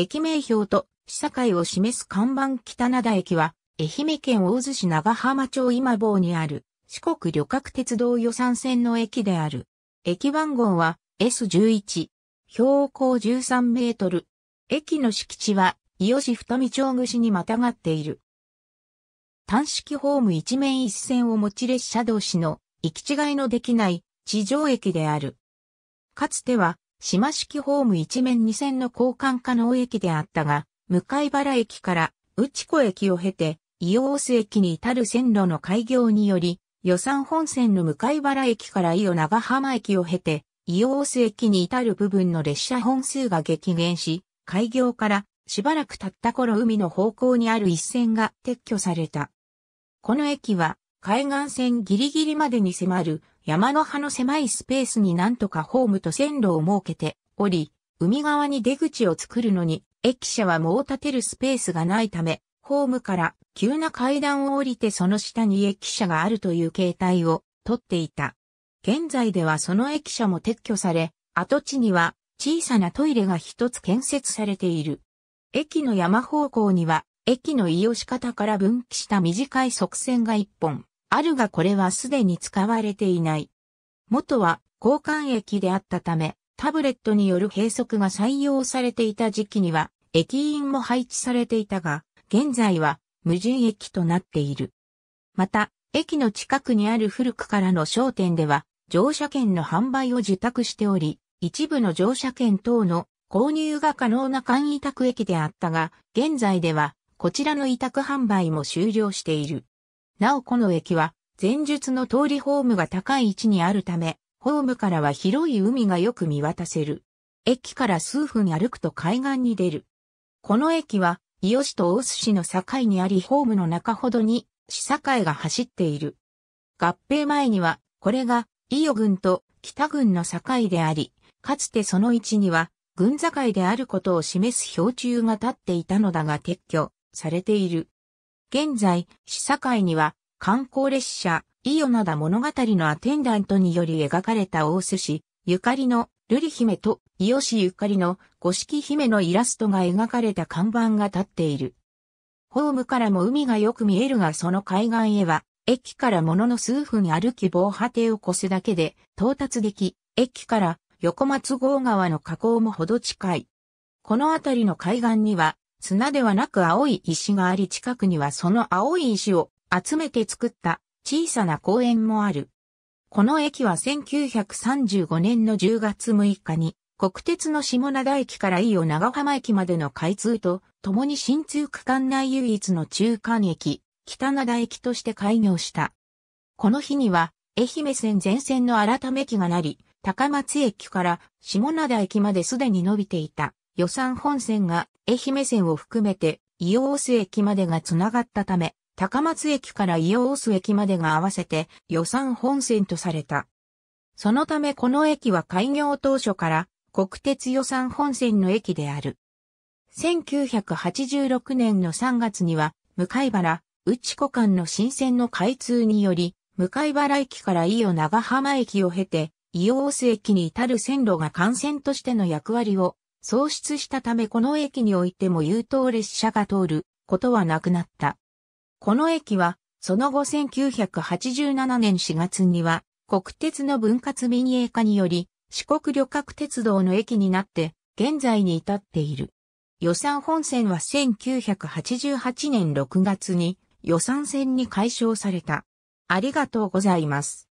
駅名標と市境を示す看板北灘駅は、愛媛県大洲市長浜町今坊にある四国旅客鉄道予算線の駅である。駅番号は S11、標高13メートル。駅の敷地は伊予市二見町串にまたがっている。単式ホーム一面一線を持ち列車同士の行き違いのできない地上駅である。かつては島式ホーム一面二線の交換可能駅であったが、向原駅から内子駅を経て、伊予大須駅に至る線路の開業により、予算本線の向原駅から伊予長浜駅を経て、伊予大須駅に至る部分の列車本数が激減し、開業からしばらく経った頃海の方向にある一線が撤去された。この駅は海岸線ギリギリまでに迫る山の葉の狭いスペースに何とかホームと線路を設けており、海側に出口を作るのに、駅舎はもう立てるスペースがないため、ホームから急な階段を降りてその下に駅舎があるという形態をとっていた。現在ではその駅舎も撤去され、跡地には小さなトイレが一つ建設されている。駅の山方向には、駅の伊予仕方から分岐した短い側線が一本、あるがこれはすでに使われていない。元は交換液であったため、タブレットによる閉塞が採用されていた時期には、駅員も配置されていたが、現在は無人駅となっている。また、駅の近くにある古くからの商店では、乗車券の販売を受託しており、一部の乗車券等の購入が可能な簡易委託駅であったが、現在では、こちらの委託販売も終了している。なおこの駅は、前述の通りホームが高い位置にあるため、ホームからは広い海がよく見渡せる。駅から数分歩くと海岸に出る。この駅は、伊予市と大須市の境にありホームの中ほどに、市境が走っている。合併前には、これが、伊予郡と北郡の境であり、かつてその位置には、郡境であることを示す標柱が立っていたのだが撤去されている。現在、市境には観光列車、イオナダ物語のアテンダントにより描かれた大須司。ゆかりの、瑠璃姫と、伊予氏ゆかりの、五色姫のイラストが描かれた看板が立っている。ホームからも海がよく見えるがその海岸へは、駅からものの数分歩き防波堤を越すだけで到達でき、駅から横松郷川の河口もほど近い。この辺りの海岸には砂ではなく青い石があり近くにはその青い石を集めて作った小さな公園もある。この駅は1935年の10月6日に国鉄の下灘駅から伊予長浜駅までの開通と共に新通区間内唯一の中間駅、北灘駅として開業した。この日には愛媛線全線の改め機がなり、高松駅から下灘駅まですでに伸びていた予算本線が愛媛線を含めて伊予大須駅までがつながったため、高松駅から伊予大須駅までが合わせて予算本線とされた。そのためこの駅は開業当初から国鉄予算本線の駅である。1986年の3月には、向原、内湖間の新線の開通により、向原駅から伊予長浜駅を経て、伊予大須駅に至る線路が幹線としての役割を創出したためこの駅においても優等列車が通ることはなくなった。この駅は、その後1987年4月には、国鉄の分割民営化により、四国旅客鉄道の駅になって、現在に至っている。予算本線は1988年6月に予算線に解消された。ありがとうございます。